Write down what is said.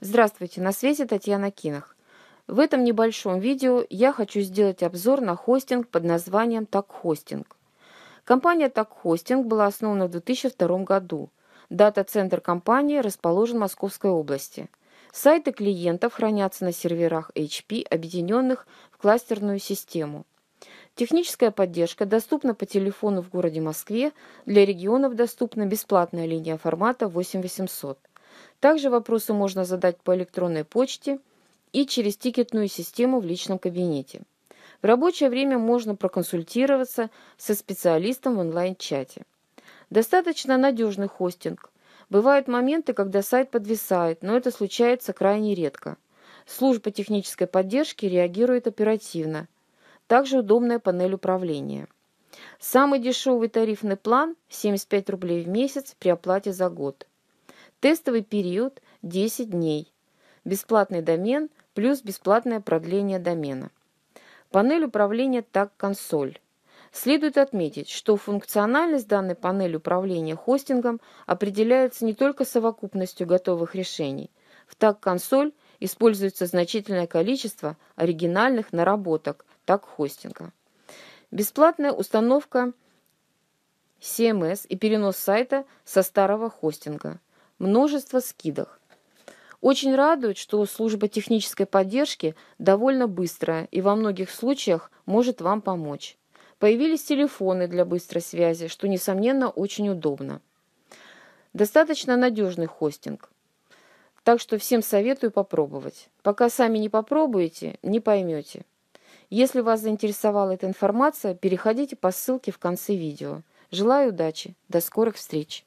Здравствуйте, на связи Татьяна Кинах. В этом небольшом видео я хочу сделать обзор на хостинг под названием Такхостинг. Компания Такхостинг была основана в 2002 году. Дата-центр компании расположен в Московской области. Сайты клиентов хранятся на серверах HP, объединенных в кластерную систему. Техническая поддержка доступна по телефону в городе Москве, для регионов доступна бесплатная линия формата 8800. Также вопросы можно задать по электронной почте и через тикетную систему в личном кабинете. В рабочее время можно проконсультироваться со специалистом в онлайн-чате. Достаточно надежный хостинг. Бывают моменты, когда сайт подвисает, но это случается крайне редко. Служба технической поддержки реагирует оперативно. Также удобная панель управления. Самый дешевый тарифный план – 75 рублей в месяц при оплате за год – Тестовый период 10 дней. Бесплатный домен плюс бесплатное продление домена. Панель управления так консоль. Следует отметить, что функциональность данной панели управления хостингом определяется не только совокупностью готовых решений. В так консоль используется значительное количество оригинальных наработок так хостинга. Бесплатная установка CMS эм и перенос сайта со старого хостинга – множество скидок. Очень радует, что служба технической поддержки довольно быстрая и во многих случаях может вам помочь. Появились телефоны для быстрой связи, что, несомненно, очень удобно. Достаточно надежный хостинг. Так что всем советую попробовать. Пока сами не попробуете, не поймете. Если вас заинтересовала эта информация, переходите по ссылке в конце видео. Желаю удачи. До скорых встреч.